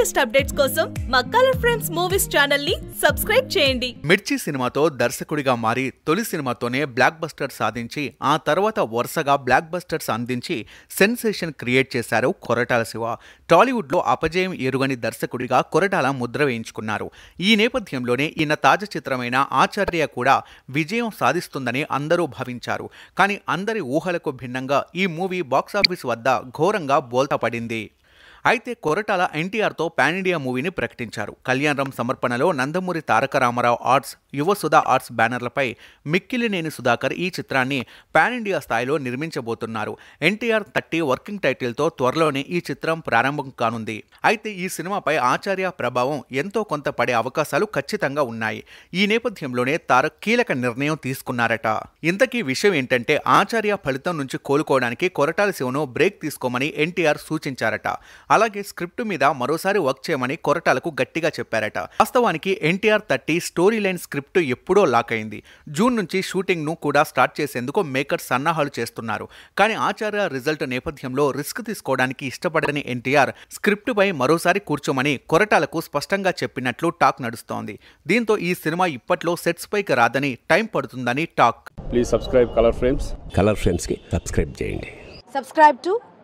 latest updates కోసం మా colour friends movies channel ని సబ్స్క్రైబ్ చేయండి మిర్చి సినిమాతో దర్శకుడిగా మారి తొలి సినిమాతోనే బ్లాక్ బస్టర్ సాధించి ఆ తర్వాత వరుసగా బ్లాక్ బస్టర్స్ అందించి సెన్సేషన్ క్రియేట్ చేశారు కొరటాల శివ టాలీవుడ్లో అపజయం ఎరుగని దర్శకుడిగా కొరటాల ముద్ర వేయించుకున్నారు ఈ నేపథ్యంలోనే ఈయన తాజా చిత్రమైన ఆచార్య కూడా విజయం సాధిస్తుందని అందరూ భావించారు కానీ అందరి ఊహలకు భిన్నంగా ఈ మూవీ బాక్సాఫీస్ వద్ద ఘోరంగా బోల్తపడింది అయితే కొరటాల ఎన్టీఆర్తో పాన్ ఇండియా మూవీని ప్రకటించారు కళ్యాణరామ్ సమర్పణలో నందమూరి తారక రామారావు ఆర్ట్స్ యువ సుధా ఆర్ట్స్ బ్యానర్లపై మిక్కిలినేని సుధాకర్ ఈ చిత్రాన్ని పాన్ ఇండియా స్థాయిలో నిర్మించబోతున్నారు ఎన్టీఆర్ థర్టీ వర్కింగ్ టైటిల్తో త్వరలోనే ఈ చిత్రం ప్రారంభం కానుంది అయితే ఈ సినిమాపై ఆచార్య ప్రభావం ఎంతో కొంత పడే అవకాశాలు ఖచ్చితంగా ఉన్నాయి ఈ నేపథ్యంలోనే తారక్ కీలక నిర్ణయం తీసుకున్నారట ఇంతకీ విషయం ఏంటంటే ఆచార్య ఫలితం నుంచి కోలుకోవడానికి కొరటాల శివను బ్రేక్ తీసుకోమని ఎన్టీఆర్ సూచించారట అలాగే స్క్రిప్ట్ మీద మరోసారి వర్క్ చేయమని కొరటాలకు గట్టిగా చెప్పారట వాస్తవానికి NTR thirty story line script ఎప్పుడో లాక్ అయింది జూన్ నుంచి షూటింగ్ను కూడా స్టార్ట్ చేసేందుకు మేకర్స్ సన్నాహాలు చేస్తున్నారు కానీ ఆచార్య రిజల్ట్ నేపథ్యంలో రిస్క్ తీసుకోవడానికి ఇష్టపడని ఎన్టీఆర్ స్క్రిప్ట్పై మరోసారి కూర్చోమని కొరటాలకు స్పష్టంగా చెప్పినట్లు టాక్ నడుస్తోంది దీంతో ఈ సినిమా ఇప్పట్లో సెట్స్ పైకి రాదని టైం పడుతుందని talk please subscribe colour frames colour ఫ్రేమ్స్కి సబ్స్క్రైబ్ చేయండి సబ్స్క్రైబ్ టు